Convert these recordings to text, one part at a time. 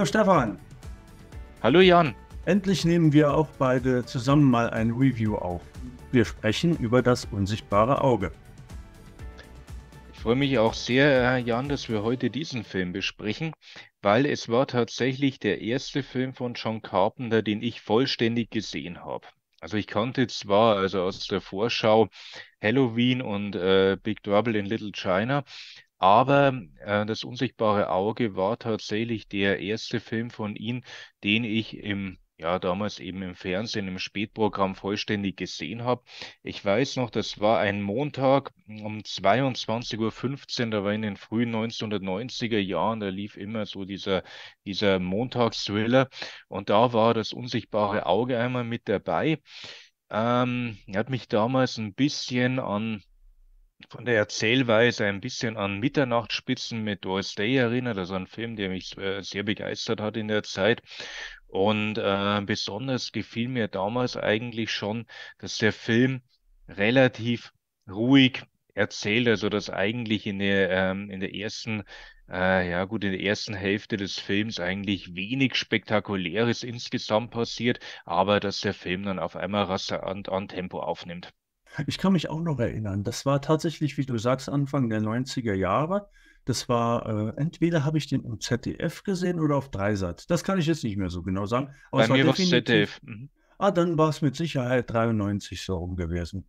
Hallo Stefan. Hallo Jan. Endlich nehmen wir auch beide zusammen mal ein Review auf. Wir sprechen über das unsichtbare Auge. Ich freue mich auch sehr, Herr Jan, dass wir heute diesen Film besprechen, weil es war tatsächlich der erste Film von John Carpenter, den ich vollständig gesehen habe. Also ich kannte zwar also aus der Vorschau Halloween und äh, Big Trouble in Little China, aber äh, das unsichtbare Auge war tatsächlich der erste Film von ihm, den ich im ja, damals eben im Fernsehen, im Spätprogramm vollständig gesehen habe. Ich weiß noch, das war ein Montag um 22.15 Uhr, da war in den frühen 1990er Jahren, da lief immer so dieser, dieser Montagsthriller und da war das unsichtbare Auge einmal mit dabei. Ähm, hat mich damals ein bisschen an von der Erzählweise ein bisschen an Mitternachtsspitzen mit Doris Day erinnert, also ein Film, der mich äh, sehr begeistert hat in der Zeit. Und äh, besonders gefiel mir damals eigentlich schon, dass der Film relativ ruhig erzählt, also dass eigentlich in der, ähm, in der ersten äh, ja gut, in der ersten Hälfte des Films eigentlich wenig Spektakuläres insgesamt passiert, aber dass der Film dann auf einmal rasant an Tempo aufnimmt. Ich kann mich auch noch erinnern. Das war tatsächlich, wie du sagst, Anfang der 90er Jahre. Das war, äh, entweder habe ich den im ZDF gesehen oder auf Dreisat. Das kann ich jetzt nicht mehr so genau sagen. Aber Bei mir war es ZDF. Mhm. Ah, dann war es mit Sicherheit 93 so rum gewesen.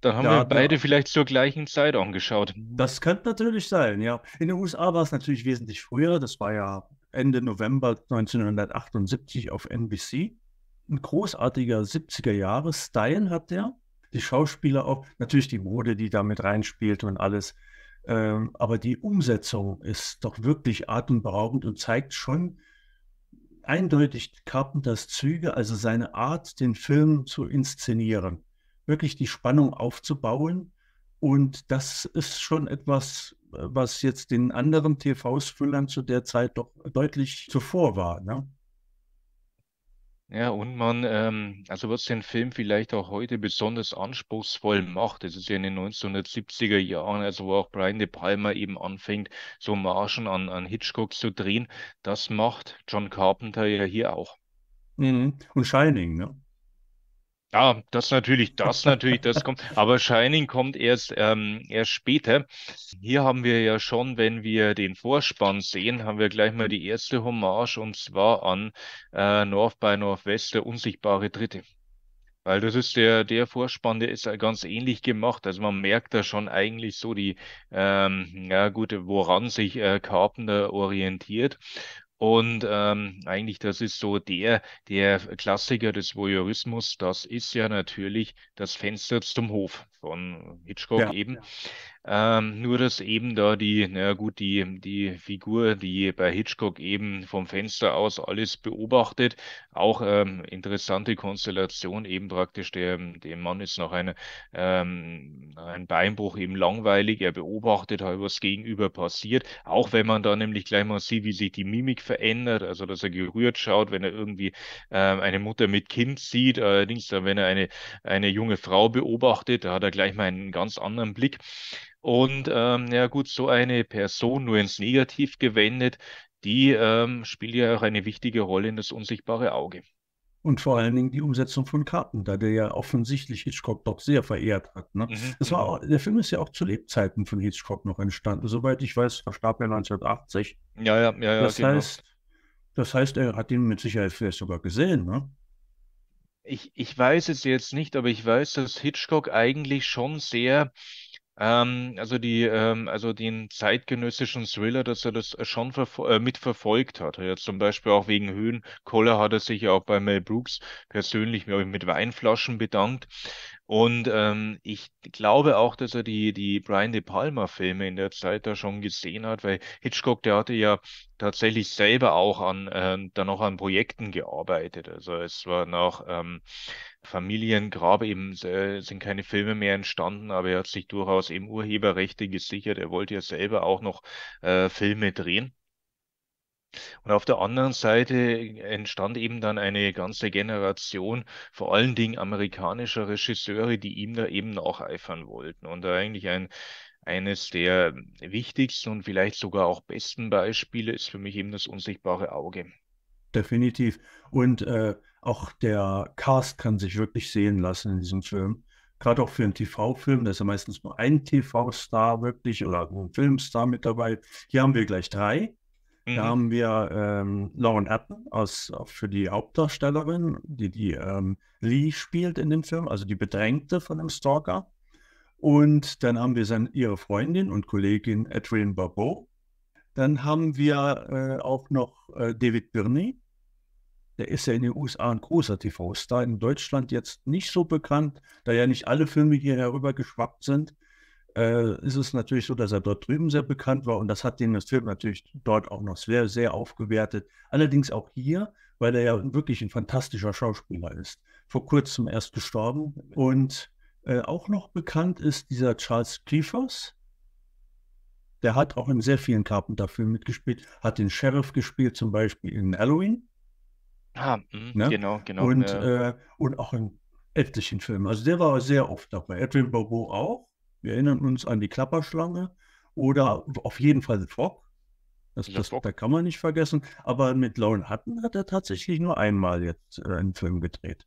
Da haben da, wir beide da, vielleicht zur gleichen Zeit angeschaut. Das könnte natürlich sein, ja. In den USA war es natürlich wesentlich früher. Das war ja Ende November 1978 auf NBC. Ein großartiger 70er-Jahres-Style hat der die Schauspieler auch, natürlich die Mode, die da mit reinspielt und alles. Ähm, aber die Umsetzung ist doch wirklich atemberaubend und zeigt schon eindeutig Carpenters Züge, also seine Art, den Film zu inszenieren. Wirklich die Spannung aufzubauen. Und das ist schon etwas, äh, was jetzt den anderen TV-Füllern zu der Zeit doch deutlich zuvor war. Ne? Ja, und man, ähm, also was den Film vielleicht auch heute besonders anspruchsvoll macht, das ist ja in den 1970er Jahren, also wo auch Brian De Palma eben anfängt, so Marschen an, an Hitchcock zu drehen, das macht John Carpenter ja hier auch. Mhm. Und Shining, ne? Ja, das natürlich, das natürlich, das kommt. Aber Shining kommt erst, ähm, erst später. Hier haben wir ja schon, wenn wir den Vorspann sehen, haben wir gleich mal die erste Hommage und zwar an äh, North by Northwest, der unsichtbare Dritte. Weil das ist der, der Vorspann, der ist ganz ähnlich gemacht. Also man merkt da schon eigentlich so die, ähm, ja gut, woran sich äh, Carpenter orientiert. Und ähm, eigentlich, das ist so der, der Klassiker des Voyeurismus, das ist ja natürlich das Fenster zum Hof von Hitchcock ja, eben. Ähm, nur dass eben da die, na gut, die, die Figur, die bei Hitchcock eben vom Fenster aus alles beobachtet, auch ähm, interessante Konstellation, eben praktisch der, dem Mann ist noch ein, ähm, ein Beinbruch eben langweilig, er beobachtet halt, was gegenüber passiert, auch wenn man da nämlich gleich mal sieht, wie sich die Mimik verändert, also dass er gerührt schaut, wenn er irgendwie ähm, eine Mutter mit Kind sieht, allerdings dann, wenn er eine, eine junge Frau beobachtet, da hat er gleich mal einen ganz anderen Blick. Und ähm, ja gut, so eine Person nur ins Negativ gewendet, die ähm, spielt ja auch eine wichtige Rolle in das unsichtbare Auge. Und vor allen Dingen die Umsetzung von Karten, da der ja offensichtlich Hitchcock doch sehr verehrt hat. Ne? Mhm. Das war mhm. auch, der Film ist ja auch zu Lebzeiten von Hitchcock noch entstanden. Soweit ich weiß, verstarb er 1980. Ja, ja, ja. ja das, genau. heißt, das heißt, er hat ihn mit Sicherheit vielleicht sogar gesehen. Ne? Ich, ich weiß es jetzt nicht, aber ich weiß, dass Hitchcock eigentlich schon sehr ähm, also die, ähm, also den zeitgenössischen Thriller, dass er das schon äh, mitverfolgt hat. Ja, zum Beispiel auch wegen Höhen. Höhenkoller hat er sich ja auch bei Mel Brooks persönlich mit Weinflaschen bedankt. Und ähm, ich glaube auch, dass er die, die Brian De Palma-Filme in der Zeit da schon gesehen hat, weil Hitchcock, der hatte ja tatsächlich selber auch an, ähm, da noch an Projekten gearbeitet. Also es war nach ähm, Familiengrab eben äh, sind keine Filme mehr entstanden, aber er hat sich durchaus eben Urheberrechte gesichert. Er wollte ja selber auch noch äh, Filme drehen. Und auf der anderen Seite entstand eben dann eine ganze Generation, vor allen Dingen amerikanischer Regisseure, die ihm da eben nacheifern wollten. Und da eigentlich ein, eines der wichtigsten und vielleicht sogar auch besten Beispiele ist für mich eben das unsichtbare Auge. Definitiv. Und äh, auch der Cast kann sich wirklich sehen lassen in diesem Film. Gerade auch für einen TV-Film, da ist ja meistens nur ein TV-Star wirklich oder ein Filmstar mit dabei. Hier haben wir gleich drei da mhm. haben wir ähm, Lauren Appen als, für die Hauptdarstellerin, die die ähm, Lee spielt in dem Film, also die Bedrängte von dem Stalker. Und dann haben wir seine, ihre Freundin und Kollegin Adrienne Barbeau. Dann haben wir äh, auch noch äh, David Birney. Der ist ja in den USA ein großer TV-Star, in Deutschland jetzt nicht so bekannt, da ja nicht alle Filme hier rüber geschwappt sind äh, ist es natürlich so, dass er dort drüben sehr bekannt war und das hat den Film natürlich dort auch noch sehr, sehr aufgewertet. Allerdings auch hier, weil er ja wirklich ein fantastischer Schauspieler ist. Vor kurzem erst gestorben und äh, auch noch bekannt ist dieser Charles Kliefers. Der hat auch in sehr vielen Carpenter-Filmen mitgespielt, hat den Sheriff gespielt, zum Beispiel in Halloween. Ah, mh, ne? genau, genau. Und, ne. äh, und auch in etlichen Filmen. Also der war sehr oft dabei. Edwin Barbeau auch. Wir erinnern uns an die Klapperschlange oder auf jeden Fall The Fog. Das, das, das, kann man nicht vergessen. Aber mit Lauren Hutton hat er tatsächlich nur einmal jetzt äh, einen Film gedreht.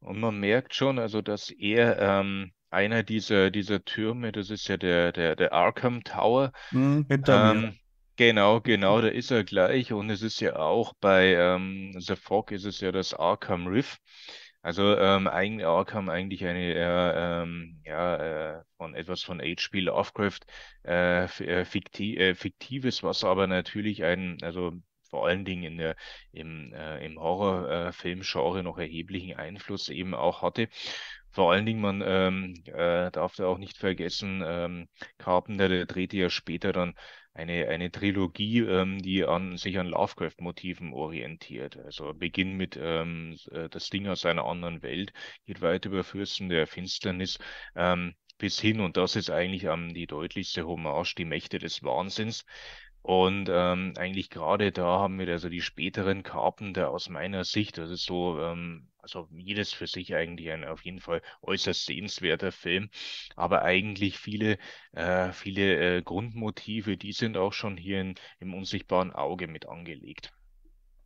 Und man merkt schon, also dass er ähm, einer dieser, dieser Türme, das ist ja der, der, der Arkham Tower. Hm, ähm, genau, mhm, hinter ähm, mir. Genau, genau, da ist er gleich. Und es ist ja auch bei ähm, The Fog ist es ja das Arkham Riff. Also ähm, eigentlich Arkham eigentlich eine äh, ähm, ja, äh, von etwas von H.P. Lovecraft äh, äh, fikti äh, fiktives, was aber natürlich ein also vor allen Dingen in der, im, äh, im Horrorfilmgenre äh, noch erheblichen Einfluss eben auch hatte. Vor allen Dingen, man ähm, äh, darf da auch nicht vergessen, ähm, Carpenter, der drehte ja später dann eine, eine Trilogie, ähm, die an, sich an Lovecraft-Motiven orientiert. Also Beginn mit ähm, äh, Das Ding aus einer anderen Welt, geht weiter über Fürsten der Finsternis ähm, bis hin, und das ist eigentlich ähm, die deutlichste Hommage, die Mächte des Wahnsinns, und ähm, eigentlich gerade da haben wir also die späteren Karten, der aus meiner Sicht, das ist so, ähm, also jedes für sich eigentlich ein auf jeden Fall äußerst sehenswerter Film, aber eigentlich viele, äh, viele äh, Grundmotive, die sind auch schon hier in, im unsichtbaren Auge mit angelegt.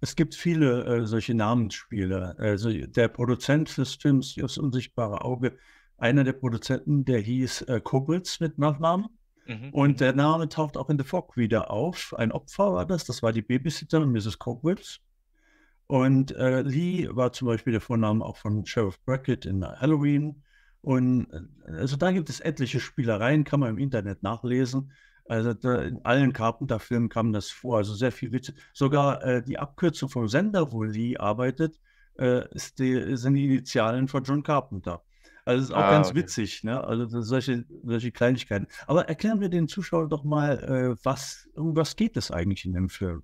Es gibt viele äh, solche Namensspiele. Also der Produzent des Films Das unsichtbare Auge, einer der Produzenten, der hieß äh, Kobritz mit Nachnamen. Mhm. Und der Name taucht auch in The Fog wieder auf. Ein Opfer war das, das war die Babysitterin Mrs. Cogwitz. Und äh, Lee war zum Beispiel der Vorname auch von Sheriff Brackett in Halloween. Und äh, also da gibt es etliche Spielereien, kann man im Internet nachlesen. Also da, in allen Carpenter-Filmen kam das vor. Also sehr viel Witz. Sogar äh, die Abkürzung vom Sender, wo Lee arbeitet, äh, die, sind die Initialen von John Carpenter. Also es ist auch ah, ganz okay. witzig, ne? Also solche, solche Kleinigkeiten. Aber erklären wir den Zuschauern doch mal, äh, was, um was geht es eigentlich in dem Film?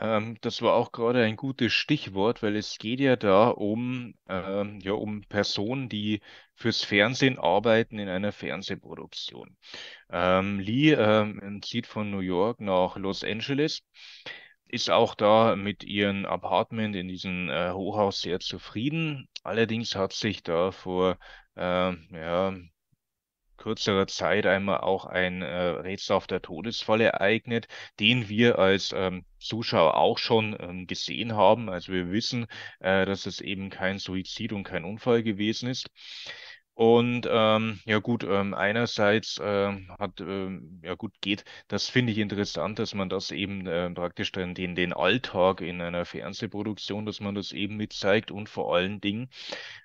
Ähm, das war auch gerade ein gutes Stichwort, weil es geht ja da um, ähm, ja, um Personen, die fürs Fernsehen arbeiten in einer Fernsehproduktion. Ähm, Lee ähm, zieht von New York nach Los Angeles, ist auch da mit ihrem Apartment in diesem äh, Hochhaus sehr zufrieden. Allerdings hat sich da vor ähm, ja, kürzerer Zeit einmal auch ein äh, Rätsel auf der Todesfalle ereignet, den wir als ähm, Zuschauer auch schon ähm, gesehen haben. Also wir wissen, äh, dass es eben kein Suizid und kein Unfall gewesen ist. Und ähm, ja gut, ähm, einerseits ähm, hat, ähm, ja gut, geht, das finde ich interessant, dass man das eben äh, praktisch dann den, den Alltag in einer Fernsehproduktion, dass man das eben mit zeigt und vor allen Dingen,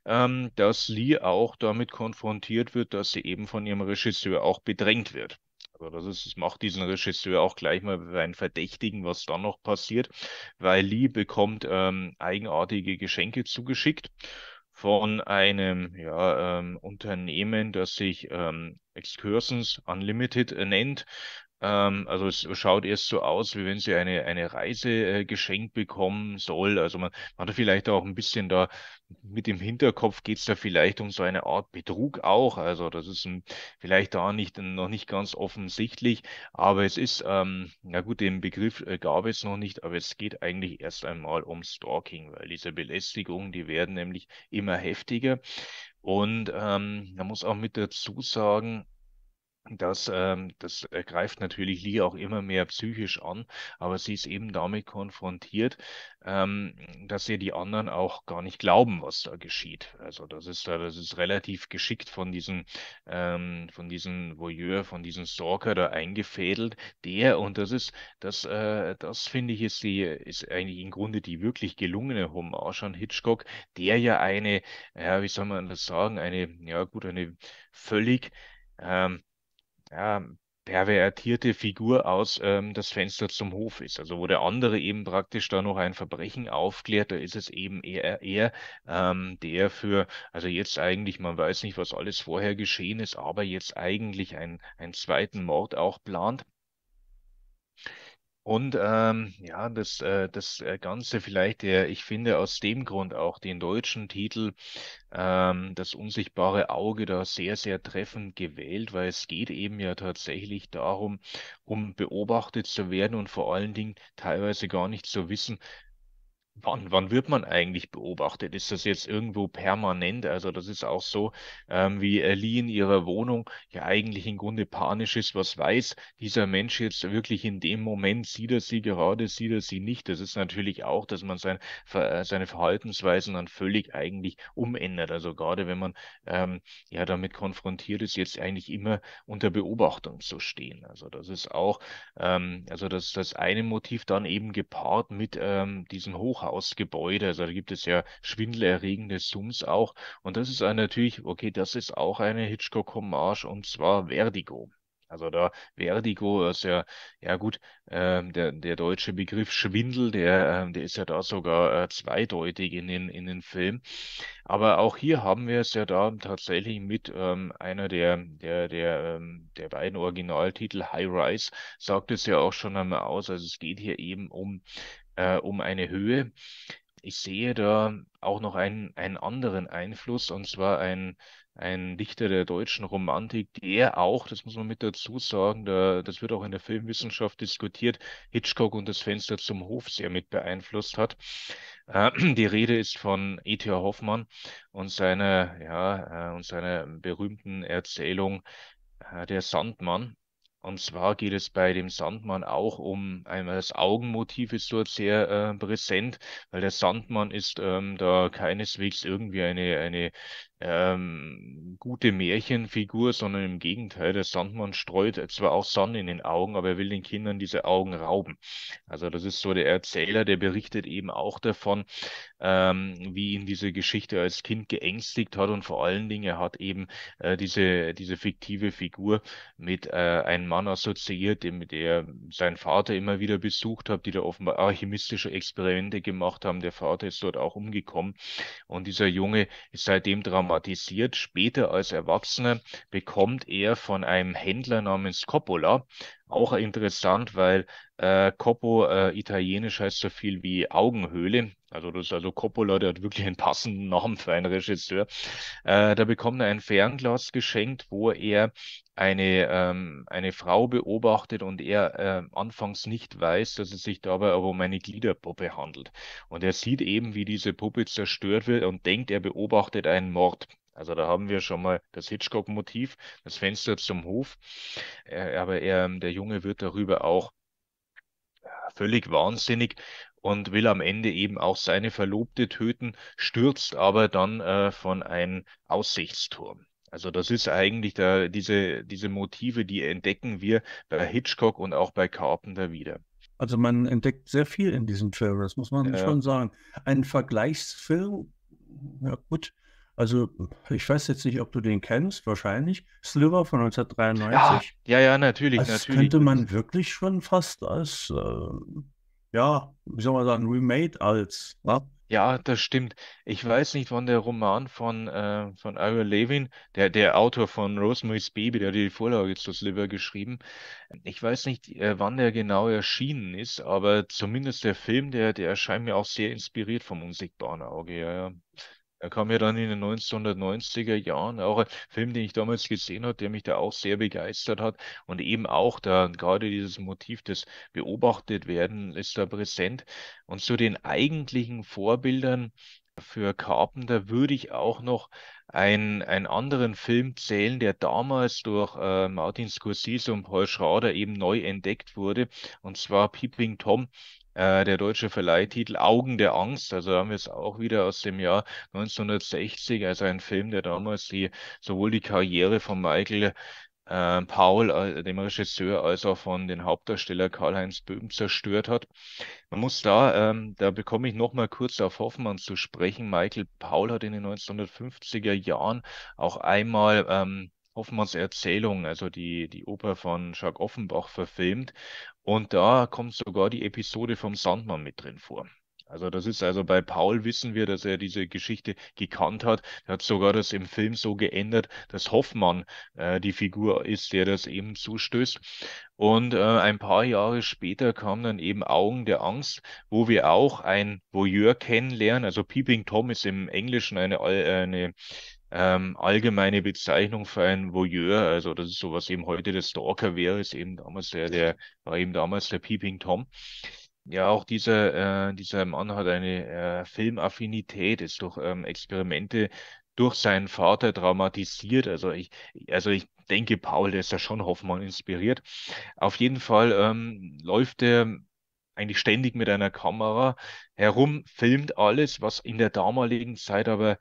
ähm, dass Lee auch damit konfrontiert wird, dass sie eben von ihrem Regisseur auch bedrängt wird. Also das ist, macht diesen Regisseur auch gleich mal einen Verdächtigen, was dann noch passiert, weil Lee bekommt ähm, eigenartige Geschenke zugeschickt von einem ja, ähm, Unternehmen, das sich ähm, Excursions Unlimited äh, nennt. Ähm, also es schaut erst so aus, wie wenn sie eine, eine Reise äh, geschenkt bekommen soll. Also man, man hat vielleicht auch ein bisschen da mit dem Hinterkopf geht es da vielleicht um so eine Art Betrug auch. Also das ist ein, vielleicht da nicht, noch nicht ganz offensichtlich, aber es ist, ähm, na gut, den Begriff äh, gab es noch nicht, aber es geht eigentlich erst einmal um Stalking, weil diese Belästigungen, die werden nämlich immer heftiger. Und ähm, man muss auch mit dazu sagen, das, ähm, das greift natürlich Lee auch immer mehr psychisch an, aber sie ist eben damit konfrontiert, ähm, dass ihr die anderen auch gar nicht glauben, was da geschieht. Also das ist da, das ist relativ geschickt von diesem, ähm, von diesem Voyeur, von diesem Stalker da eingefädelt, der, und das ist, das, äh, das finde ich, ist die, ist eigentlich im Grunde die wirklich gelungene Hommage an Hitchcock, der ja eine, ja, wie soll man das sagen, eine, ja gut, eine völlig ähm, ja, pervertierte Figur aus ähm, das Fenster zum Hof ist. Also wo der andere eben praktisch da noch ein Verbrechen aufklärt, da ist es eben eher er, ähm, der für, also jetzt eigentlich, man weiß nicht, was alles vorher geschehen ist, aber jetzt eigentlich einen, einen zweiten Mord auch plant. Und ähm, ja, das, äh, das äh, Ganze vielleicht, äh, ich finde aus dem Grund auch den deutschen Titel ähm, Das unsichtbare Auge da sehr, sehr treffend gewählt, weil es geht eben ja tatsächlich darum, um beobachtet zu werden und vor allen Dingen teilweise gar nicht zu wissen, Wann, wann wird man eigentlich beobachtet? Ist das jetzt irgendwo permanent? Also das ist auch so, ähm, wie Ellie in ihrer Wohnung ja eigentlich im Grunde panisch ist. Was weiß dieser Mensch jetzt wirklich in dem Moment? Sieht er sie gerade, sieht er sie nicht? Das ist natürlich auch, dass man sein, äh, seine Verhaltensweisen dann völlig eigentlich umändert. Also gerade wenn man ähm, ja damit konfrontiert ist, jetzt eigentlich immer unter Beobachtung zu stehen. Also das ist auch, ähm, also das, das eine Motiv dann eben gepaart mit ähm, diesem Hoch aus Also da gibt es ja schwindelerregende Zooms auch. Und das ist natürlich, okay, das ist auch eine Hitchcock-Hommage und zwar Vertigo. Also da Vertigo ist ja, ja gut, ähm, der, der deutsche Begriff Schwindel, der, ähm, der ist ja da sogar äh, zweideutig in den, in den Film. Aber auch hier haben wir es ja da tatsächlich mit ähm, einer der, der, der, ähm, der beiden Originaltitel High Rise, sagt es ja auch schon einmal aus. Also es geht hier eben um äh, um eine Höhe. Ich sehe da auch noch einen, einen anderen Einfluss, und zwar ein, ein Dichter der deutschen Romantik, der auch, das muss man mit dazu sagen, da, das wird auch in der Filmwissenschaft diskutiert, Hitchcock und das Fenster zum Hof sehr mit beeinflusst hat. Äh, die Rede ist von E.T.A. Hoffmann und seiner, ja, äh, und seiner berühmten Erzählung äh, Der Sandmann. Und zwar geht es bei dem Sandmann auch um einmal ähm, das Augenmotiv ist dort sehr äh, präsent, weil der Sandmann ist ähm, da keineswegs irgendwie eine, eine ähm, gute Märchenfigur, sondern im Gegenteil, der Sandmann streut zwar auch Sand in den Augen, aber er will den Kindern diese Augen rauben. Also das ist so der Erzähler, der berichtet eben auch davon, ähm, wie ihn diese Geschichte als Kind geängstigt hat und vor allen Dingen er hat eben äh, diese, diese fiktive Figur mit äh, einem Mann assoziiert, den, der seinen Vater immer wieder besucht hat, die da offenbar alchemistische Experimente gemacht haben. Der Vater ist dort auch umgekommen und dieser Junge ist seitdem dran traumatisiert. Später als Erwachsener bekommt er von einem Händler namens Coppola, auch interessant, weil äh, Coppo äh, italienisch heißt so viel wie Augenhöhle. Also das ist also Coppola, der hat wirklich einen passenden Namen für einen Regisseur. Äh, da bekommt er ein Fernglas geschenkt, wo er eine, ähm, eine Frau beobachtet und er äh, anfangs nicht weiß, dass es sich dabei aber um eine Gliederpuppe handelt. Und er sieht eben, wie diese Puppe zerstört wird und denkt, er beobachtet einen Mord. Also da haben wir schon mal das Hitchcock-Motiv, das Fenster zum Hof. Äh, aber er, der Junge wird darüber auch äh, völlig wahnsinnig und will am Ende eben auch seine Verlobte töten, stürzt aber dann äh, von einem Aussichtsturm. Also das ist eigentlich da diese, diese Motive, die entdecken wir bei Hitchcock und auch bei Carpenter wieder. Also man entdeckt sehr viel in diesem Film, das muss man ja. schon sagen. Ein Vergleichsfilm, ja gut, also ich weiß jetzt nicht, ob du den kennst, wahrscheinlich, Sliver von 1993. Ja, ja, ja natürlich, also natürlich. könnte man wirklich schon fast als äh, ja, wie soll man sagen, remade als. Ne? Ja, das stimmt. Ich weiß nicht, wann der Roman von, äh, von Ira Levin, der, der Autor von Rosemary's Baby, der die Vorlage zu Sliver geschrieben, ich weiß nicht, äh, wann der genau erschienen ist, aber zumindest der Film, der, der erscheint mir auch sehr inspiriert vom unsichtbaren Auge. Ja, ja. Er kam ja dann in den 1990er Jahren, auch ein Film, den ich damals gesehen habe, der mich da auch sehr begeistert hat. Und eben auch da, gerade dieses Motiv des Beobachtet werden ist da präsent. Und zu den eigentlichen Vorbildern für Carpenter würde ich auch noch einen, einen anderen Film zählen, der damals durch äh, Martin Scorsese und Paul Schrader eben neu entdeckt wurde, und zwar Peeping Tom äh, der deutsche Verleihtitel Augen der Angst. Also haben wir es auch wieder aus dem Jahr 1960, also ein Film, der damals die, sowohl die Karriere von Michael äh, Paul, äh, dem Regisseur, als auch von den Hauptdarsteller Karl-Heinz Böhm zerstört hat. Man muss da, ähm, da bekomme ich nochmal kurz auf Hoffmann zu sprechen. Michael Paul hat in den 1950er Jahren auch einmal ähm, Hoffmanns Erzählung, also die, die Oper von Jacques Offenbach verfilmt. Und da kommt sogar die Episode vom Sandmann mit drin vor. Also das ist also bei Paul wissen wir, dass er diese Geschichte gekannt hat. Er hat sogar das im Film so geändert, dass Hoffmann äh, die Figur ist, der das eben zustößt. Und äh, ein paar Jahre später kam dann eben Augen der Angst, wo wir auch ein Voyeur kennenlernen. Also Peeping Tom ist im Englischen eine, eine ähm, allgemeine Bezeichnung für einen Voyeur, also das ist so, was eben heute der Stalker wäre, ist eben damals der, der war eben damals der Peeping Tom. Ja, auch dieser, äh, dieser Mann hat eine äh, Filmaffinität, ist durch ähm, Experimente durch seinen Vater traumatisiert. Also ich, also ich denke, Paul, der ist ja schon Hoffmann inspiriert. Auf jeden Fall ähm, läuft er eigentlich ständig mit einer Kamera herum, filmt alles, was in der damaligen Zeit aber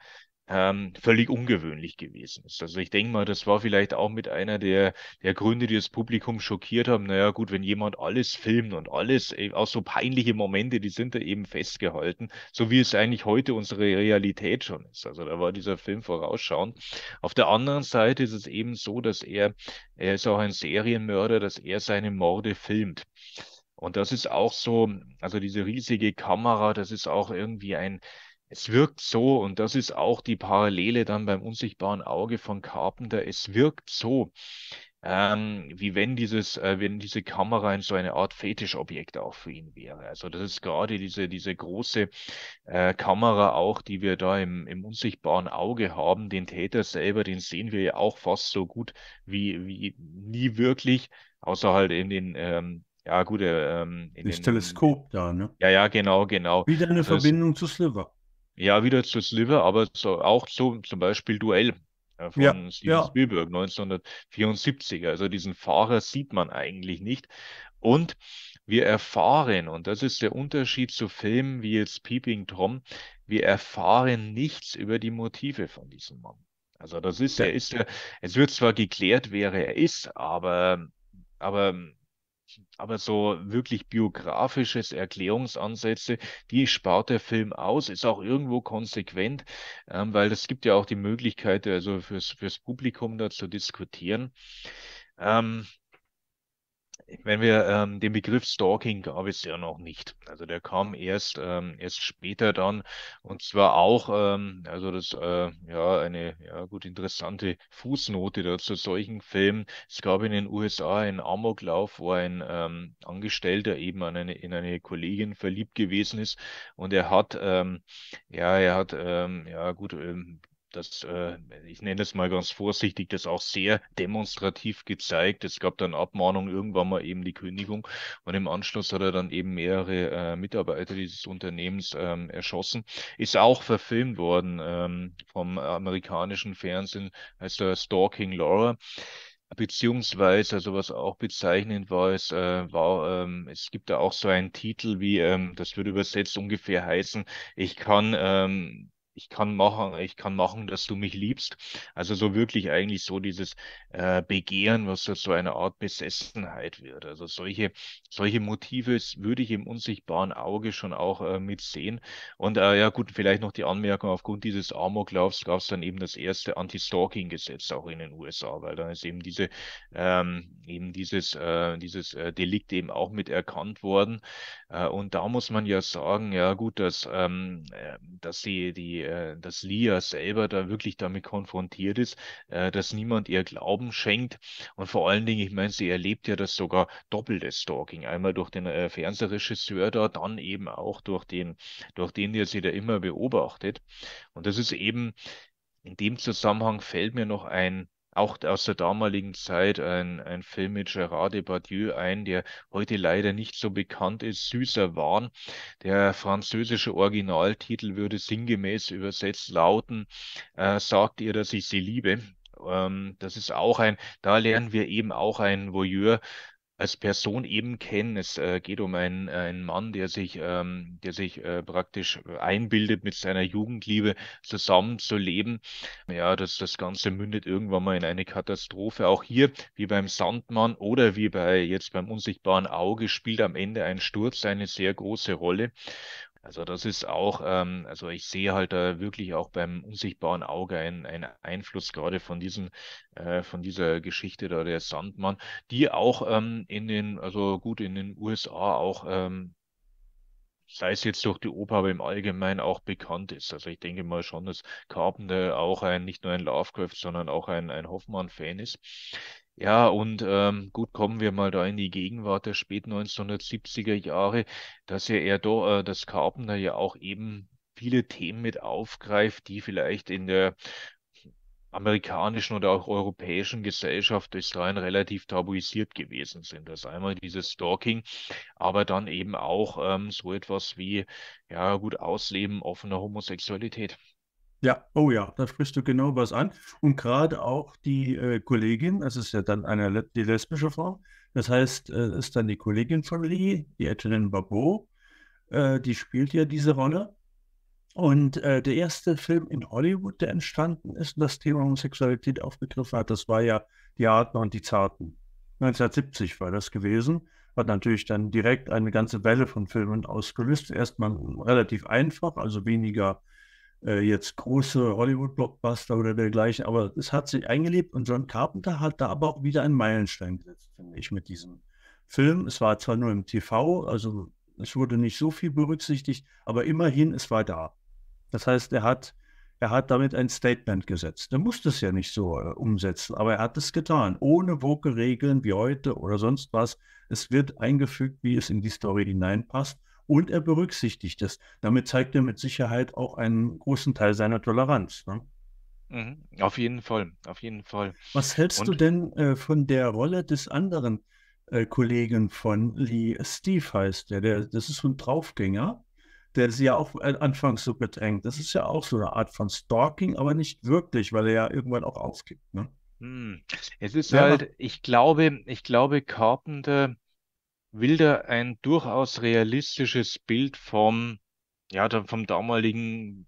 ähm, völlig ungewöhnlich gewesen ist. Also ich denke mal, das war vielleicht auch mit einer der, der Gründe, die das Publikum schockiert haben. Naja gut, wenn jemand alles filmt und alles, äh, auch so peinliche Momente, die sind da eben festgehalten, so wie es eigentlich heute unsere Realität schon ist. Also da war dieser Film vorausschauend. Auf der anderen Seite ist es eben so, dass er, er ist auch ein Serienmörder, dass er seine Morde filmt. Und das ist auch so, also diese riesige Kamera, das ist auch irgendwie ein, es wirkt so, und das ist auch die Parallele dann beim unsichtbaren Auge von Carpenter, es wirkt so, ähm, wie wenn dieses, äh, wenn diese Kamera in so eine Art Fetischobjekt auch für ihn wäre. Also das ist gerade diese, diese große äh, Kamera auch, die wir da im, im unsichtbaren Auge haben, den Täter selber, den sehen wir ja auch fast so gut wie, wie nie wirklich, außer halt in den, ähm, ja gut, äh, ähm, in das den, Teleskop da, ne? Ja, ja, genau, genau. Wieder eine also Verbindung zu Sliver. Ja, wieder zu Sliver, aber so, auch zu, zum Beispiel Duell äh, von ja, Steven ja. Spielberg 1974. Also diesen Fahrer sieht man eigentlich nicht. Und wir erfahren, und das ist der Unterschied zu Filmen wie jetzt Peeping Tom, wir erfahren nichts über die Motive von diesem Mann. Also das ist, er ist, er, es wird zwar geklärt, wer er ist, aber, aber aber so wirklich biografisches Erklärungsansätze, die spart der Film aus, ist auch irgendwo konsequent, ähm, weil es gibt ja auch die Möglichkeit, also fürs, fürs Publikum da zu diskutieren. Ähm, wenn wir ähm, den Begriff Stalking gab es ja noch nicht. Also der kam erst ähm, erst später dann und zwar auch, ähm, also das äh, ja eine ja gut interessante Fußnote da zu solchen Filmen. Es gab in den USA einen Amoklauf, wo ein ähm, Angestellter eben an eine, in eine Kollegin verliebt gewesen ist und er hat ähm, ja er hat ähm, ja gut ähm, das, äh, ich nenne es mal ganz vorsichtig, das auch sehr demonstrativ gezeigt. Es gab dann Abmahnung, irgendwann mal eben die Kündigung und im Anschluss hat er dann eben mehrere äh, Mitarbeiter dieses Unternehmens ähm, erschossen. Ist auch verfilmt worden ähm, vom amerikanischen Fernsehen, heißt der Stalking Laura. Beziehungsweise, also was auch bezeichnend war, es, äh, war ähm, es gibt da auch so einen Titel wie, ähm, das würde übersetzt ungefähr heißen, ich kann ähm, ich kann machen, ich kann machen, dass du mich liebst. Also so wirklich eigentlich so dieses äh, Begehren, was so, eine Art Besessenheit wird. Also solche, solche Motive würde ich im unsichtbaren Auge schon auch äh, mitsehen. Und äh, ja gut, vielleicht noch die Anmerkung, aufgrund dieses Amoklaufs gab es dann eben das erste Anti-Stalking-Gesetz auch in den USA, weil dann ist eben diese, ähm, eben dieses, äh, dieses äh, Delikt eben auch mit erkannt worden. Äh, und da muss man ja sagen, ja gut, dass, ähm, äh, dass die, die äh, dass Lia selber da wirklich damit konfrontiert ist, äh, dass niemand ihr Glauben schenkt. Und vor allen Dingen, ich meine, sie erlebt ja das sogar doppelte Stalking. Einmal durch den äh, Fernsehregisseur da, dann eben auch durch den, durch den, der sie da immer beobachtet. Und das ist eben, in dem Zusammenhang fällt mir noch ein auch aus der damaligen Zeit ein, ein Film mit Gerard Depardieu ein, der heute leider nicht so bekannt ist, Süßer Wahn. Der französische Originaltitel würde sinngemäß übersetzt lauten, äh, sagt ihr, dass ich sie liebe. Ähm, das ist auch ein, da lernen wir eben auch einen Voyeur als Person eben kennen. Es äh, geht um einen, äh, einen Mann, der sich, ähm, der sich äh, praktisch äh, einbildet, mit seiner Jugendliebe zusammenzuleben. Ja, das, das Ganze mündet irgendwann mal in eine Katastrophe. Auch hier, wie beim Sandmann oder wie bei jetzt beim unsichtbaren Auge, spielt am Ende ein Sturz eine sehr große Rolle. Also das ist auch, ähm, also ich sehe halt da wirklich auch beim unsichtbaren Auge einen, einen Einfluss gerade von diesem, äh, von dieser Geschichte da der Sandmann, die auch ähm, in den, also gut in den USA auch ähm, sei es jetzt durch die Oper, aber im Allgemeinen auch bekannt ist. Also ich denke mal schon, dass Carpenter auch ein, nicht nur ein Lovecraft, sondern auch ein, ein Hoffmann-Fan ist. Ja, und ähm, gut, kommen wir mal da in die Gegenwart der späten 1970er Jahre, dass ja eher do, äh, das Carpenter ja auch eben viele Themen mit aufgreift, die vielleicht in der amerikanischen oder auch europäischen Gesellschaft ist dahin relativ tabuisiert gewesen sind. Das einmal dieses Stalking, aber dann eben auch ähm, so etwas wie ja gut Ausleben offener Homosexualität. Ja, oh ja, da sprichst du genau was an. Und gerade auch die äh, Kollegin, das ist ja dann eine die lesbische Frau, das heißt, äh, ist dann die Kollegin von Lee, die Etienne Barbeau, äh, die spielt ja diese Rolle. Und äh, der erste Film in Hollywood, der entstanden ist und das Thema Homosexualität aufgegriffen hat, das war ja Die Harten und die Zarten. 1970 war das gewesen, hat natürlich dann direkt eine ganze Welle von Filmen ausgelöst. Erstmal relativ einfach, also weniger äh, jetzt große Hollywood-Blockbuster oder dergleichen, aber es hat sich eingelebt und John Carpenter hat da aber auch wieder einen Meilenstein gesetzt, finde ich, mit diesem Film. Es war zwar nur im TV, also es wurde nicht so viel berücksichtigt, aber immerhin, es war da. Das heißt, er hat, er hat damit ein Statement gesetzt. Er musste es ja nicht so äh, umsetzen, aber er hat es getan, ohne woke Regeln wie heute oder sonst was. Es wird eingefügt, wie es in die Story hineinpasst und er berücksichtigt es. Damit zeigt er mit Sicherheit auch einen großen Teil seiner Toleranz. Ne? Mhm, auf jeden Fall, auf jeden Fall. Was hältst und? du denn äh, von der Rolle des anderen äh, Kollegen von Lee? Steve heißt der, der das ist so ein Draufgänger der sie ja auch äh, anfangs so bedrängt. Das ist ja auch so eine Art von Stalking, aber nicht wirklich, weil er ja irgendwann auch ausgibt. Ne? Hm. Es ist ja. halt, ich glaube, ich glaube, Carpenter will da ein durchaus realistisches Bild vom, ja, vom damaligen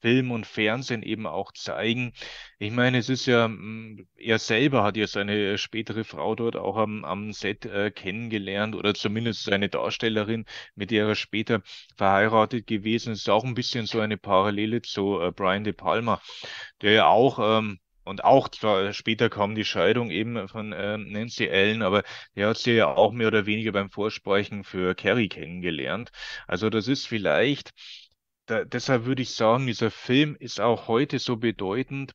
Film und Fernsehen eben auch zeigen. Ich meine, es ist ja, hm, er selber hat ja seine spätere Frau dort auch am, am Set äh, kennengelernt oder zumindest seine Darstellerin, mit der er später verheiratet gewesen ist. Auch ein bisschen so eine Parallele zu äh, Brian De Palma, der ja auch ähm, und auch zwar äh, später kam die Scheidung eben von ähm, Nancy Allen, aber der hat sie ja auch mehr oder weniger beim Vorsprechen für Carrie kennengelernt. Also das ist vielleicht, da, deshalb würde ich sagen, dieser Film ist auch heute so bedeutend,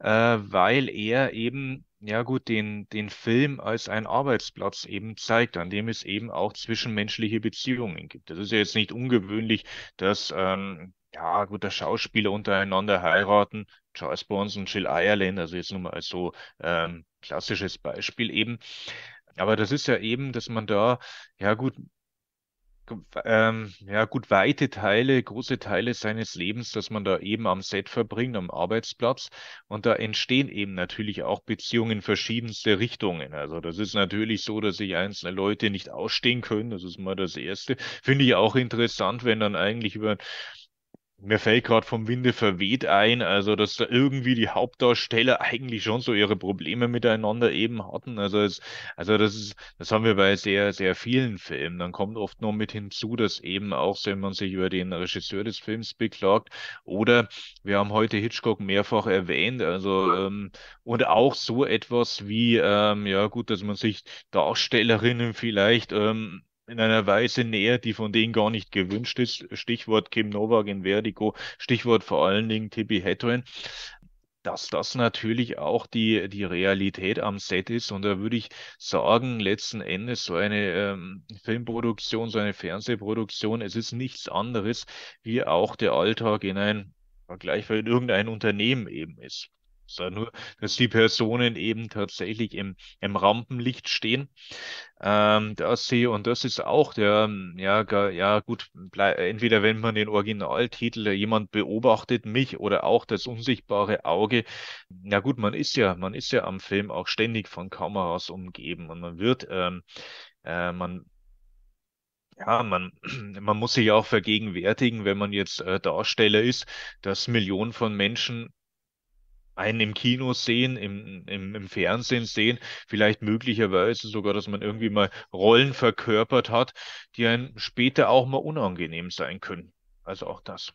äh, weil er eben ja gut, den, den Film als einen Arbeitsplatz eben zeigt, an dem es eben auch zwischenmenschliche Beziehungen gibt. Das ist ja jetzt nicht ungewöhnlich, dass ähm, ja, guter Schauspieler untereinander heiraten, Charles Bronson und Jill Ireland, also jetzt nur mal so ähm, klassisches Beispiel eben. Aber das ist ja eben, dass man da, ja gut, ähm, ja gut, weite Teile, große Teile seines Lebens, dass man da eben am Set verbringt, am Arbeitsplatz. Und da entstehen eben natürlich auch Beziehungen verschiedenste Richtungen. Also das ist natürlich so, dass sich einzelne Leute nicht ausstehen können. Das ist mal das Erste. Finde ich auch interessant, wenn dann eigentlich über mir fällt gerade vom Winde verweht ein, also dass da irgendwie die Hauptdarsteller eigentlich schon so ihre Probleme miteinander eben hatten. Also, es, also das ist, das haben wir bei sehr, sehr vielen Filmen. Dann kommt oft noch mit hinzu, dass eben auch, wenn man sich über den Regisseur des Films beklagt, oder wir haben heute Hitchcock mehrfach erwähnt, also ähm, und auch so etwas wie, ähm, ja gut, dass man sich Darstellerinnen vielleicht ähm, in einer Weise näher, die von denen gar nicht gewünscht ist. Stichwort Kim Novak in Vertigo, Stichwort vor allen Dingen Tippi Hedren dass das natürlich auch die, die Realität am Set ist. Und da würde ich sagen, letzten Endes so eine ähm, Filmproduktion, so eine Fernsehproduktion, es ist nichts anderes, wie auch der Alltag in ein Vergleich, weil irgendein Unternehmen eben ist sondern nur, dass die Personen eben tatsächlich im, im Rampenlicht stehen, ähm, dass sie, und das ist auch der, ja, ja gut, entweder wenn man den Originaltitel, äh, jemand beobachtet mich oder auch das unsichtbare Auge, na gut, man ist ja, man ist ja am Film auch ständig von Kameras umgeben und man wird, ähm, äh, man, ja, man, man muss sich auch vergegenwärtigen, wenn man jetzt äh, Darsteller ist, dass Millionen von Menschen einen im Kino sehen, im, im, im Fernsehen sehen, vielleicht möglicherweise sogar, dass man irgendwie mal Rollen verkörpert hat, die einem später auch mal unangenehm sein können. Also auch das.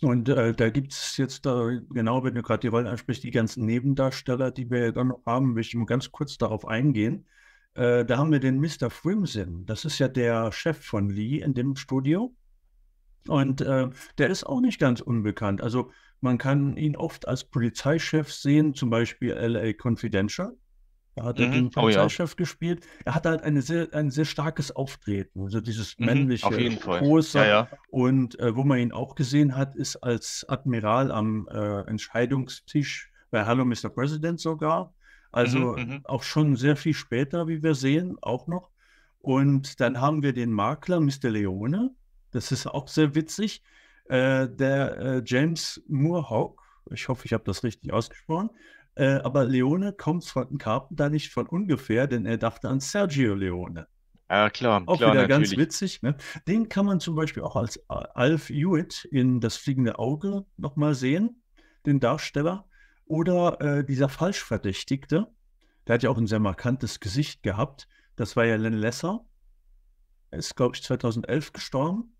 Und äh, da gibt es jetzt, äh, genau wenn du gerade die Rollen ansprichst, die ganzen Nebendarsteller, die wir ja dann noch haben, möchte ich mal ganz kurz darauf eingehen. Äh, da haben wir den Mr. Frimson, das ist ja der Chef von Lee in dem Studio. Und äh, der ist auch nicht ganz unbekannt. Also man kann ihn oft als Polizeichef sehen, zum Beispiel LA Confidential. Da hat er mhm. den Polizeichef oh, ja. gespielt. Er hat halt eine sehr, ein sehr starkes Auftreten, also dieses mhm, männliche, große. Ja, ja. Und äh, wo man ihn auch gesehen hat, ist als Admiral am äh, Entscheidungstisch bei Hello Mr. President sogar. Also mhm, mhm, auch schon sehr viel später, wie wir sehen, auch noch. Und dann haben wir den Makler Mr. Leone, das ist auch sehr witzig. Äh, der äh, James Moorhawk, ich hoffe, ich habe das richtig ausgesprochen, äh, aber Leone kommt von Karten da nicht von ungefähr, denn er dachte an Sergio Leone. Ja, ah, klar. Auch wieder natürlich. ganz witzig. Ne? Den kann man zum Beispiel auch als äh, Alf Hewitt in Das fliegende Auge nochmal sehen, den Darsteller. Oder äh, dieser Falschverdächtigte, der hat ja auch ein sehr markantes Gesicht gehabt. Das war ja Len Lesser. Er ist, glaube ich, 2011 gestorben.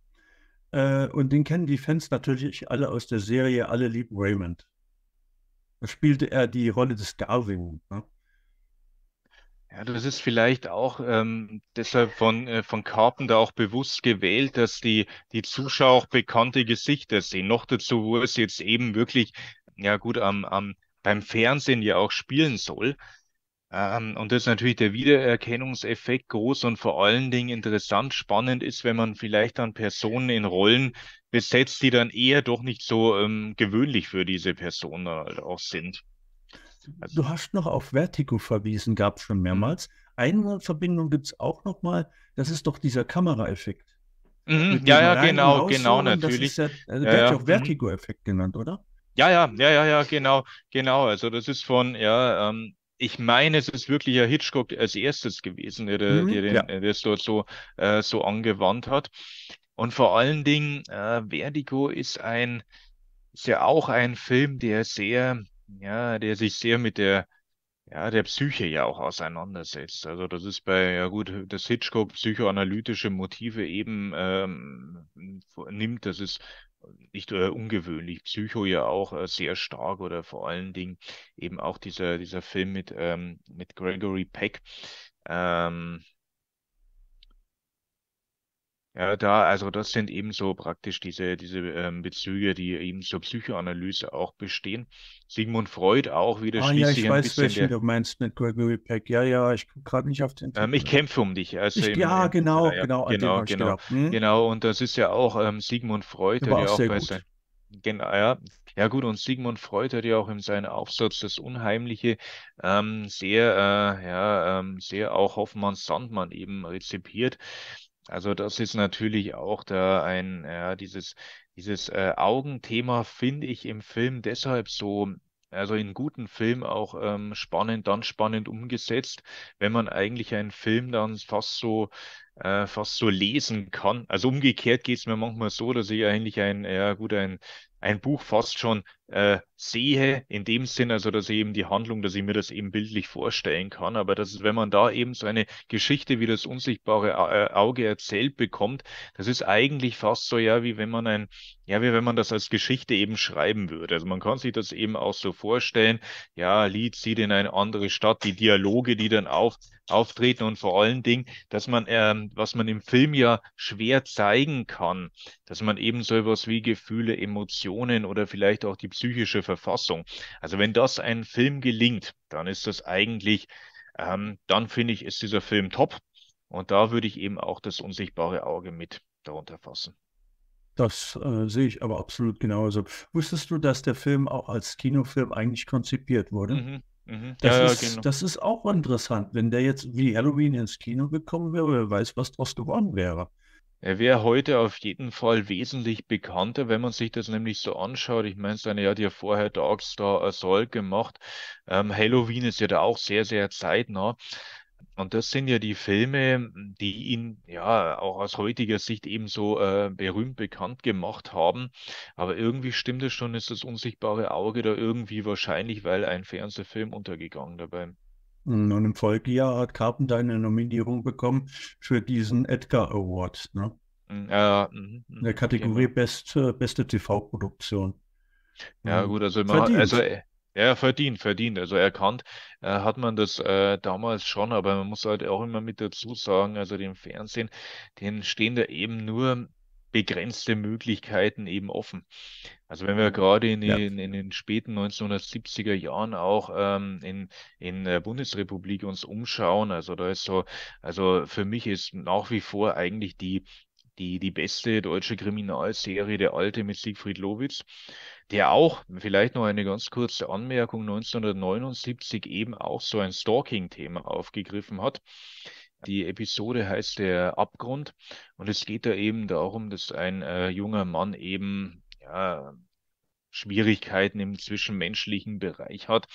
Äh, und den kennen die Fans natürlich alle aus der Serie, alle lieben Raymond. Da spielte er die Rolle des Darwin. Ne? Ja, das ist vielleicht auch ähm, deshalb von, äh, von Carpenter auch bewusst gewählt, dass die, die Zuschauer auch bekannte Gesichter sehen. Noch dazu, wo es jetzt eben wirklich, ja gut, am, am, beim Fernsehen ja auch spielen soll. Ähm, und das ist natürlich der Wiedererkennungseffekt groß und vor allen Dingen interessant, spannend ist, wenn man vielleicht dann Personen in Rollen besetzt, die dann eher doch nicht so ähm, gewöhnlich für diese Person halt auch sind. Also, du hast noch auf Vertigo verwiesen, gab es schon mhm. mehrmals. Eine Verbindung gibt es auch nochmal, das ist doch dieser Kameraeffekt. Mhm, ja, ja, genau, genau, natürlich. Das ist ja, also ja, ja. auch mhm. Vertigo-Effekt genannt, oder? ja, ja, ja, ja, genau, genau. Also das ist von, ja, ähm, ich meine, es ist wirklich ja Hitchcock als erstes gewesen, der, mhm, der den, ja. Äh, das dort so, äh, so angewandt hat. Und vor allen Dingen, äh, Vertigo ist ein, ist ja auch ein Film, der sehr, ja, der sich sehr mit der, ja, der Psyche ja auch auseinandersetzt. Also das ist bei, ja gut, das Hitchcock psychoanalytische Motive eben ähm, nimmt, das ist nicht äh, ungewöhnlich. Psycho ja auch äh, sehr stark oder vor allen Dingen eben auch dieser, dieser Film mit, ähm, mit Gregory Peck. Ähm, ja, da, also das sind eben so praktisch diese, diese ähm, Bezüge, die eben zur Psychoanalyse auch bestehen. Sigmund Freud auch wieder ah, schließlich ja, ich weiß, welchen der, du meinst mit Gregory Peck. Ja, ja, ich komme gerade nicht auf den ähm, Titel. Ähm, ich kämpfe um dich. Also ich, im, ja, genau, ja, genau, genau, genau, hm? genau. Und das ist ja auch ähm, Sigmund Freud, der auch, auch bei sein, Genau, ja. ja gut, und Sigmund Freud hat ja auch in seinem Aufsatz das Unheimliche ähm, sehr, äh, ja, ähm, sehr auch Hoffmann-Sandmann eben rezipiert. Also das ist natürlich auch da ein, ja, dieses, dieses äh, Augenthema finde ich im Film deshalb so, also in guten Film auch ähm, spannend, dann spannend umgesetzt, wenn man eigentlich einen Film dann fast so äh, fast so lesen kann. Also umgekehrt geht es mir manchmal so, dass ich eigentlich ein, ja gut, ein, ein Buch fast schon äh, sehe, in dem Sinn, also dass ich eben die Handlung, dass ich mir das eben bildlich vorstellen kann, aber dass wenn man da eben so eine Geschichte wie das unsichtbare äh, Auge erzählt bekommt, das ist eigentlich fast so ja, wie wenn man ein, ja, wie wenn man das als Geschichte eben schreiben würde. Also man kann sich das eben auch so vorstellen, ja, Lied zieht in eine andere Stadt, die Dialoge, die dann auf, auftreten und vor allen Dingen, dass man, ähm, was man im Film ja schwer zeigen kann, dass man eben so etwas wie Gefühle, Emotionen oder vielleicht auch die psychische Verfassung. Also wenn das ein Film gelingt, dann ist das eigentlich, ähm, dann finde ich, ist dieser Film top. Und da würde ich eben auch das unsichtbare Auge mit darunter fassen. Das äh, sehe ich aber absolut genauso. Wusstest du, dass der Film auch als Kinofilm eigentlich konzipiert wurde? Mhm. Mhm. Das, ja, ist, ja, genau. das ist auch interessant, wenn der jetzt wie Halloween ins Kino gekommen wäre, wer weiß, was daraus geworden wäre. Er wäre heute auf jeden Fall wesentlich bekannter, wenn man sich das nämlich so anschaut. Ich meine, seine hat ja vorher Darkstar äh, Assault gemacht. Ähm, Halloween ist ja da auch sehr, sehr zeitnah. Und das sind ja die Filme, die ihn ja auch aus heutiger Sicht eben so äh, berühmt bekannt gemacht haben. Aber irgendwie stimmt es schon, ist das unsichtbare Auge da irgendwie wahrscheinlich, weil ein Fernsehfilm untergegangen dabei. Und im Folgejahr hat Carpenter eine Nominierung bekommen für diesen Edgar Award, ne? Hm, ja, mhm, mhm, in der Kategorie genau. Best, beste TV-Produktion. Ja, gut, also, man, verdient. Also, äh, verdient, verdient. Also erkannt äh, hat man das äh, damals schon, aber man muss halt auch immer mit dazu sagen, also dem Fernsehen, den stehen da eben nur begrenzte Möglichkeiten eben offen. Also wenn wir gerade in, ja. in, in den späten 1970er Jahren auch ähm, in, in der Bundesrepublik uns umschauen, also da ist so, also für mich ist nach wie vor eigentlich die die, die beste deutsche Kriminalserie, der alte mit Siegfried Lowitz, der auch, vielleicht noch eine ganz kurze Anmerkung, 1979 eben auch so ein Stalking-Thema aufgegriffen hat. Die Episode heißt der Abgrund und es geht da eben darum, dass ein äh, junger Mann eben ja, Schwierigkeiten im zwischenmenschlichen Bereich hat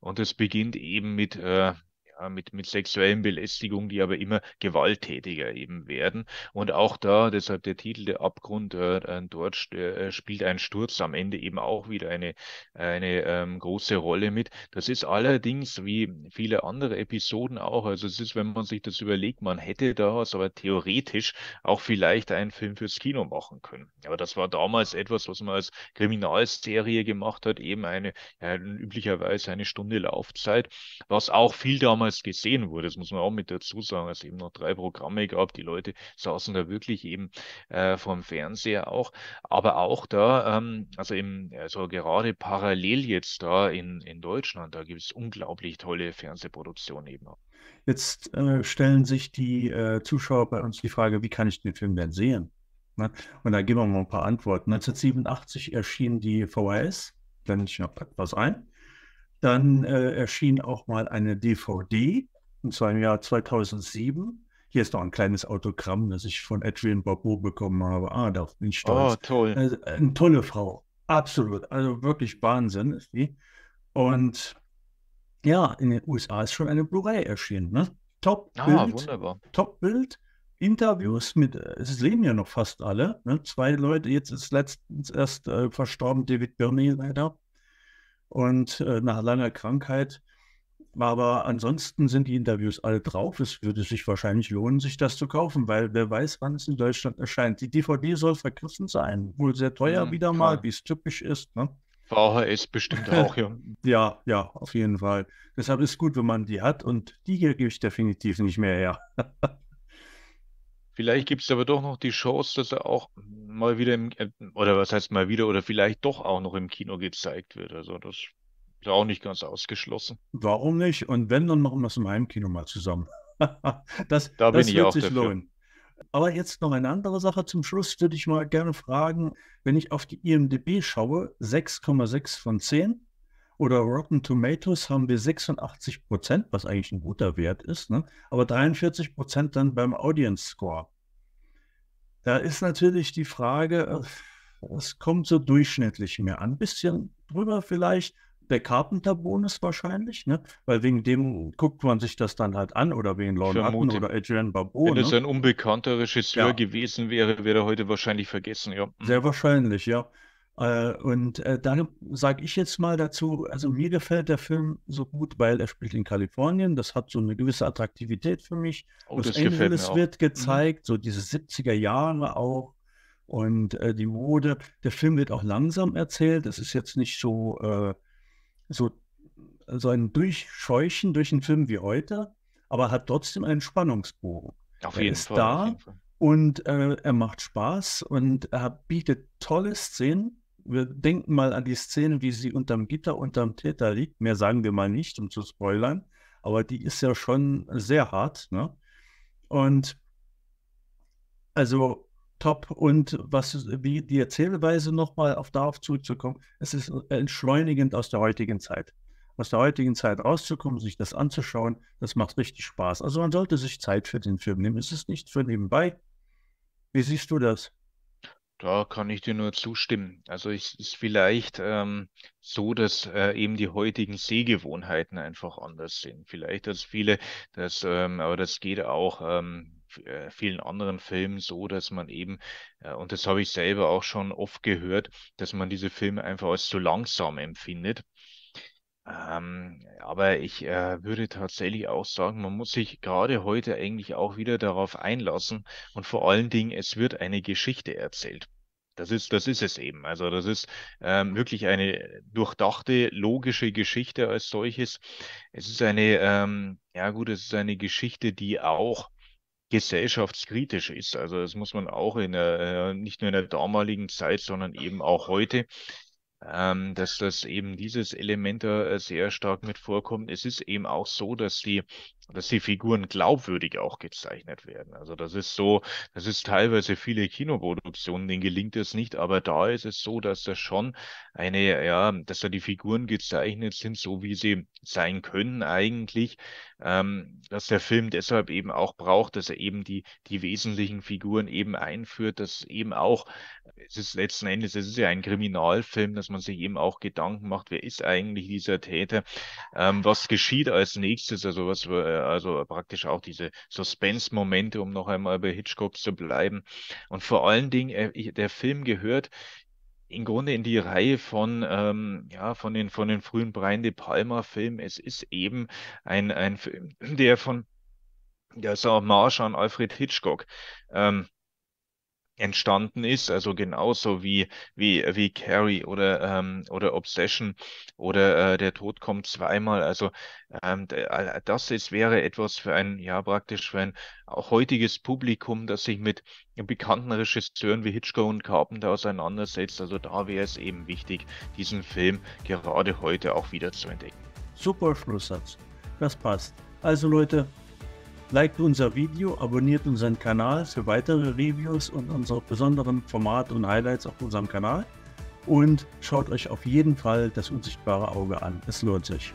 und es beginnt eben mit äh, ja, mit, mit sexuellen Belästigungen, die aber immer gewalttätiger eben werden. Und auch da, deshalb der Titel Der Abgrund, äh, äh, dort äh, spielt ein Sturz am Ende eben auch wieder eine, eine ähm, große Rolle mit. Das ist allerdings wie viele andere Episoden auch, also es ist, wenn man sich das überlegt, man hätte daraus aber theoretisch auch vielleicht einen Film fürs Kino machen können. Aber das war damals etwas, was man als Kriminalserie gemacht hat, eben eine, ja, üblicherweise eine Stunde Laufzeit, was auch viel damals damals gesehen wurde. Das muss man auch mit dazu sagen, Es also eben noch drei Programme gab. Die Leute saßen da wirklich eben äh, vom Fernseher auch. Aber auch da, ähm, also im, also gerade parallel jetzt da in, in Deutschland, da gibt es unglaublich tolle Fernsehproduktionen eben auch. Jetzt äh, stellen sich die äh, Zuschauer bei uns die Frage, wie kann ich den Film denn sehen? Ne? Und da geben wir mal ein paar Antworten. 1987 erschien die VHS, blende ich noch etwas ein. Dann äh, erschien auch mal eine DVD, und zwar im Jahr 2007. Hier ist noch ein kleines Autogramm, das ich von Edwin Barbeau bekommen habe. Ah, da bin ich stolz. Oh, toll. Also, eine tolle Frau. Absolut. Also wirklich Wahnsinn ist die. Und ja, in den USA ist schon eine Blu-ray erschienen. Ne? Top ah, Bild. wunderbar. Top Bild. Interviews mit, äh, es leben ja noch fast alle. Ne? Zwei Leute, jetzt ist letztens erst äh, verstorben David Birney leider und äh, nach langer Krankheit. Aber ansonsten sind die Interviews alle drauf. Es würde sich wahrscheinlich lohnen, sich das zu kaufen, weil wer weiß, wann es in Deutschland erscheint. Die DVD soll vergriffen sein, wohl sehr teuer mhm, wieder mal, wie es typisch ist. Ne? VHS bestimmt auch, ja. ja, ja, auf jeden Fall. Deshalb ist es gut, wenn man die hat und die hier gebe ich definitiv nicht mehr her. Vielleicht gibt es aber doch noch die Chance, dass er auch mal wieder im, äh, oder was heißt mal wieder, oder vielleicht doch auch noch im Kino gezeigt wird. Also das ist auch nicht ganz ausgeschlossen. Warum nicht? Und wenn, dann machen wir es im Heimkino mal zusammen. das da das wird sich dafür. lohnen. Aber jetzt noch eine andere Sache zum Schluss, würde ich mal gerne fragen, wenn ich auf die IMDB schaue, 6,6 von 10, oder Rotten Tomatoes haben wir 86 Prozent, was eigentlich ein guter Wert ist, ne? aber 43 Prozent dann beim Audience Score. Da ist natürlich die Frage, was äh, kommt so durchschnittlich mehr an. Ein bisschen drüber vielleicht, der Carpenter-Bonus wahrscheinlich, ne? weil wegen dem guckt man sich das dann halt an oder wegen Lorne Hutton oder Adrian Barbeau. Wenn ne? das ein unbekannter Regisseur ja. gewesen wäre, wäre er heute wahrscheinlich vergessen, ja. Hm. Sehr wahrscheinlich, ja. Äh, und äh, da sage ich jetzt mal dazu, also mir gefällt der Film so gut, weil er spielt in Kalifornien. Das hat so eine gewisse Attraktivität für mich. Oh, Los Angeles wird mhm. gezeigt, mhm. so diese 70er Jahre auch und äh, die Mode. Der Film wird auch langsam erzählt. Es ist jetzt nicht so, äh, so, so ein Durchscheuchen durch einen Film wie heute, aber hat trotzdem einen Spannungsbogen. Auf er ist Fall, da und äh, er macht Spaß und er äh, bietet tolle Szenen wir denken mal an die Szene, wie sie unterm Gitter, unterm Täter liegt. Mehr sagen wir mal nicht, um zu spoilern. Aber die ist ja schon sehr hart. Ne? Und also top. Und was wie die Erzählweise nochmal auf darauf zuzukommen, es ist entschleunigend aus der heutigen Zeit. Aus der heutigen Zeit rauszukommen, sich das anzuschauen, das macht richtig Spaß. Also man sollte sich Zeit für den Film nehmen. Es ist nicht für nebenbei. Wie siehst du das? Da kann ich dir nur zustimmen. Also ich, ist vielleicht ähm, so, dass äh, eben die heutigen Sehgewohnheiten einfach anders sind. Vielleicht, dass viele, das, ähm, aber das geht auch ähm, äh, vielen anderen Filmen so, dass man eben, äh, und das habe ich selber auch schon oft gehört, dass man diese Filme einfach als zu langsam empfindet ähm, aber ich äh, würde tatsächlich auch sagen, man muss sich gerade heute eigentlich auch wieder darauf einlassen und vor allen Dingen, es wird eine Geschichte erzählt. Das ist, das ist es eben. Also das ist ähm, wirklich eine durchdachte, logische Geschichte als solches. Es ist eine, ähm, ja gut, es ist eine Geschichte, die auch gesellschaftskritisch ist. Also das muss man auch in der, äh, nicht nur in der damaligen Zeit, sondern eben auch heute ähm, dass das eben dieses Element da äh, sehr stark mit vorkommt. Es ist eben auch so, dass die dass die Figuren glaubwürdig auch gezeichnet werden. Also das ist so, das ist teilweise viele Kinoproduktionen, denen gelingt es nicht, aber da ist es so, dass das schon eine, ja, dass da die Figuren gezeichnet sind, so wie sie sein können eigentlich, ähm, dass der Film deshalb eben auch braucht, dass er eben die, die wesentlichen Figuren eben einführt, dass eben auch, es ist letzten Endes, es ist ja ein Kriminalfilm, dass man sich eben auch Gedanken macht, wer ist eigentlich dieser Täter, ähm, was geschieht als nächstes, also was äh, äh, also praktisch auch diese Suspense-Momente, um noch einmal bei Hitchcock zu bleiben. Und vor allen Dingen, äh, der Film gehört im Grunde in die Reihe von, ähm, ja, von, den, von den frühen Brian De Palma-Filmen. Es ist eben ein, ein Film, der von, der ist auch Marsch an Alfred Hitchcock. Ähm, entstanden ist, also genauso wie wie wie Carrie oder ähm, oder Obsession oder äh, der Tod kommt zweimal. Also ähm, das ist wäre etwas für ein ja praktisch für ein heutiges Publikum, das sich mit bekannten Regisseuren wie Hitchcock und Carpenter auseinandersetzt. Also da wäre es eben wichtig, diesen Film gerade heute auch wieder zu entdecken. Super Schlusssatz. Das passt. Also Leute, Liked unser Video, abonniert unseren Kanal für weitere Reviews und unsere besonderen Formate und Highlights auf unserem Kanal. Und schaut euch auf jeden Fall das unsichtbare Auge an. Es lohnt sich.